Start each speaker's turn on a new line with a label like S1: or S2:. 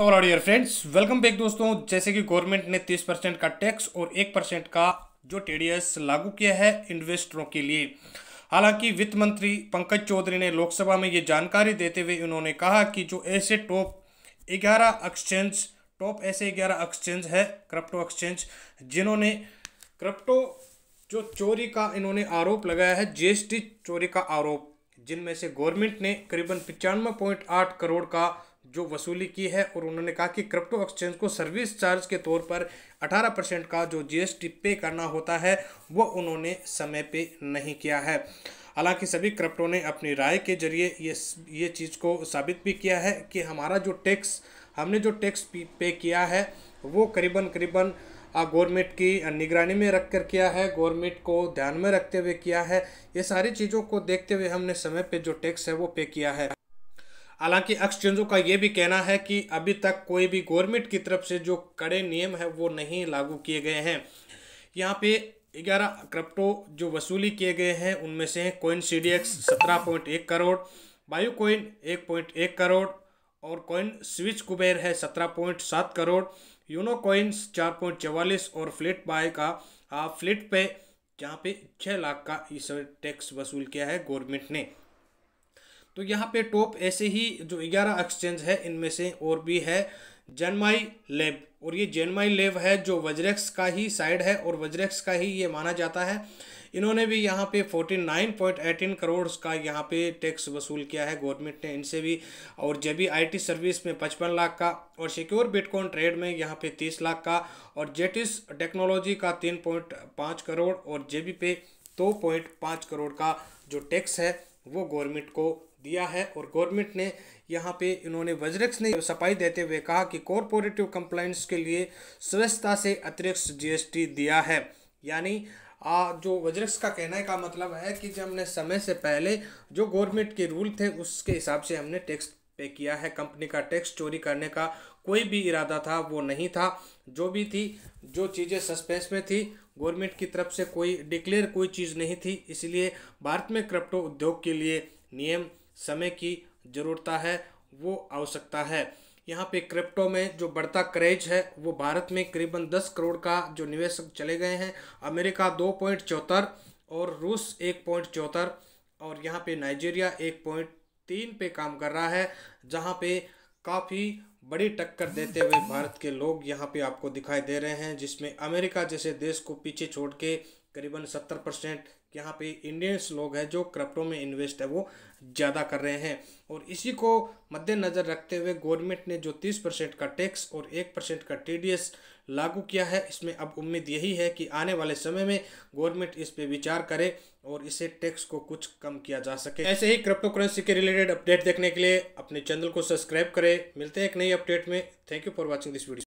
S1: तो और dear friends welcome back दोस्तों जैसे कि गवर्नमेंट ने 30 परसेंट का टैक्स और 1 परसेंट का जो टीडीएस लागू किया है इन्वेस्टरों के लिए हालांकि वित्त मंत्री पंकज चौधरी ने लोकसभा में ये जानकारी देते हुए उन्होंने कहा कि जो ऐसे टॉप 11 एक्सचेंज टॉप ऐसे 11 एक्सचेंज है क्रिप्टो एक्सचेंज जिन्होंने क्रिप्टो जो चोरी का इन्होंने आरोप लगाया है जी चोरी का आरोप जिनमें से गवर्नमेंट ने करीबन पचानवे करोड़ का जो वसूली की है और उन्होंने कहा कि क्रिप्टो एक्सचेंज को सर्विस चार्ज के तौर पर 18 परसेंट का जो जीएसटी पे करना होता है वो उन्होंने समय पे नहीं किया है हालांकि सभी क्रिप्टो ने अपनी राय के जरिए ये ये चीज़ को साबित भी किया है कि हमारा जो टैक्स हमने जो टैक्स पे किया है वो करीबन करीबन गवर्नमेंट की निगरानी में रख कर किया है गवर्नमेंट को ध्यान में रखते हुए किया है ये सारी चीज़ों को देखते हुए हमने समय पे जो टैक्स है वो पे किया है हालांकि एक्सचेंजों का ये भी कहना है कि अभी तक कोई भी गवर्नमेंट की तरफ से जो कड़े नियम है वो नहीं लागू किए गए हैं यहाँ पे ग्यारह क्रप्टो जो वसूली किए गए हैं उनमें से हैं कोइन सी डी एक्स सत्रह पॉइंट एक करोड़ बायो कोइन एक पॉइंट एक करोड़ और कोइन स्विच कुबेर है सत्रह पॉइंट सात करोड़ यूनो कोइंस चार पॉइंट चवालीस और फ्लिट बाय का फ्लिट हाँ, पे जहाँ पे छः लाख का इस टैक्स वसूल किया है गवर्नमेंट ने तो यहाँ पे टॉप ऐसे ही जो ग्यारह एक्सचेंज है इनमें से और भी है जनमाई लेब और ये जनमाई लेब है जो वजरेक्स का ही साइड है और वज्रैक्स का ही ये माना जाता है इन्होंने भी यहाँ पे 49.18 करोड़ का यहाँ पे टैक्स वसूल किया है गवर्नमेंट ने इनसे भी और जेबी आई सर्विस में 55 लाख का और सिक्योर बिटकॉइन ट्रेड में यहाँ पे 30 लाख का और जेटिस टेक्नोलॉजी का 3.5 करोड़ और जे पे दो पाँच करोड़ का जो टैक्स है वो गवर्नमेंट को दिया है और गवर्नमेंट ने यहाँ पे इन्होंने वज्रक्स ने सफाई देते हुए कहा कि कॉरपोरेटिव कंप्लाइंस के लिए स्वच्छता से अतिरिक्त जीएसटी दिया है यानी आ, जो वज्रक्स का कहने का मतलब है कि जब हमने समय से पहले जो गवर्नमेंट के रूल थे उसके हिसाब से हमने टैक्स पे किया है कंपनी का टैक्स चोरी करने का कोई भी इरादा था वो नहीं था जो भी थी जो चीज़ें सस्पेंस में थी गवर्नमेंट की तरफ से कोई डिक्लेयर कोई चीज़ नहीं थी इसलिए भारत में क्रिप्टो उद्योग के लिए नियम समय की ज़रूरता है वो आवश्यकता है यहाँ पे क्रिप्टो में जो बढ़ता क्रेज है वो भारत में करीबन दस करोड़ का जो निवेशक चले गए हैं अमेरिका दो पॉइंट चौहत्तर और रूस एक पॉइंट चौहत्तर और यहाँ पे नाइजीरिया एक पॉइंट तीन पे काम कर रहा है जहाँ पे काफ़ी बड़ी टक्कर देते हुए भारत के लोग यहाँ पे आपको दिखाई दे रहे हैं जिसमें अमेरिका जैसे देश को पीछे छोड़ के करीबन सत्तर परसेंट यहाँ पे इंडियंस लोग हैं जो क्रिप्टो में इन्वेस्ट है वो ज़्यादा कर रहे हैं और इसी को मद्देनज़र रखते हुए गवर्नमेंट ने जो तीस परसेंट का टैक्स और एक परसेंट का टीडीएस लागू किया है इसमें अब उम्मीद यही है कि आने वाले समय में गवर्नमेंट इस पर विचार करे और इसे टैक्स को कुछ कम किया जा सके ऐसे ही क्रिप्टो करेंसी के रिलेटेड अपडेट देखने के लिए अपने चैनल को सब्सक्राइब करें मिलते हैं एक नई अपडेट में thank you for watching this video